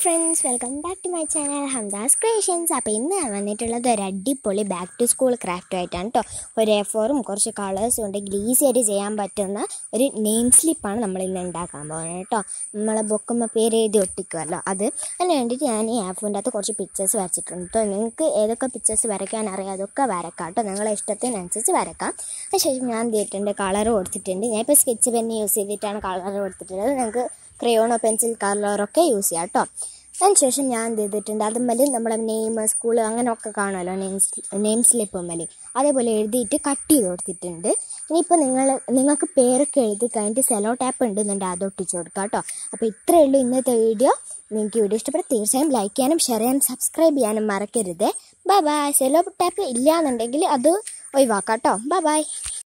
friends welcome back to my channel Hamdas creations അപ്പോൾ ഇന്ന് ഞാൻ വന്നിട്ടുള്ളത് ഒരു അടിപൊളി ബാക്ക് ടു സ്കൂൾ ക്രാഫ്റ്റ് ആയിട്ടാണ് കേട്ടോ ഒരു എഫോറും കുറച്ച് കളേഴ്സും ഗ്ലീസ് ആയിട്ട് ചെയ്യാൻ പറ്റുന്ന ഒരു നെയിം സ്ലിപ്പാണ് നമ്മൾ ഇന്ന് ഉണ്ടാക്കാൻ പോകുന്നത് കേട്ടോ നമ്മളെ ബുക്കുമ്പ പേര് എഴുതി ഒട്ടിക്കുമല്ലോ അത് അതിന് വേണ്ടിയിട്ട് ഞാൻ ഈ ആപ്പിൻ്റെ അകത്ത് കുറച്ച് പിക്ചേഴ്സ് വരച്ചിട്ടുണ്ട് കേട്ടോ നിങ്ങൾക്ക് ഏതൊക്കെ പിക്ചേഴ്സ് വരയ്ക്കാൻ അറിയാം അതൊക്കെ വരക്കാം കേട്ടോ നിങ്ങളെ ഇഷ്ടത്തിനനുസരിച്ച് വരക്കാം അതിനുശേഷം ഞാൻ ചെയ്തിട്ടുണ്ട് കളർ കൊടുത്തിട്ടുണ്ട് ഞാനിപ്പോൾ സ്കെച്ച് പെന്ന് യൂസ് ചെയ്തിട്ടാണ് കളർ കൊടുത്തിട്ടുള്ളത് നിങ്ങൾക്ക് ക്രയോണോ പെൻസിൽ കളറൊക്കെ യൂസ് ചെയ്യാം കേട്ടോ അതിനുശേഷം ഞാൻ എന്ത് ചെയ്തിട്ടുണ്ട് അതുമ്മല് നമ്മുടെ നെയിം സ്കൂൾ അങ്ങനെയൊക്കെ കാണുമല്ലോ നെയിം നെയിം സ്ലിപ്പ് മല് അതേപോലെ എഴുതിയിട്ട് കട്ട് ചെയ്ത് കൊടുത്തിട്ടുണ്ട് ഇനിയിപ്പോൾ നിങ്ങൾ നിങ്ങൾക്ക് പേരൊക്കെ എഴുതി കഴിഞ്ഞിട്ട് സെലോ ടാപ്പ് ഉണ്ടെന്നുണ്ടെങ്കിൽ അത് ഒട്ടിച്ച് കൊടുക്കുക കേട്ടോ അപ്പോൾ ഇത്രയേ ഉള്ളൂ ഇന്നത്തെ വീഡിയോ നിങ്ങൾക്ക് വീഡിയോ ഇഷ്ടപ്പെട്ട് തീർച്ചയായും ലൈക്ക് ചെയ്യാനും ഷെയർ ചെയ്യാനും സബ്സ്ക്രൈബ് ചെയ്യാനും മറക്കരുത് ബൈ ബൈ സെലോ ടാപ്പ് ഇല്ല എന്നുണ്ടെങ്കിൽ അത് ഒഴിവാക്കാം കേട്ടോ ബൈ ബൈ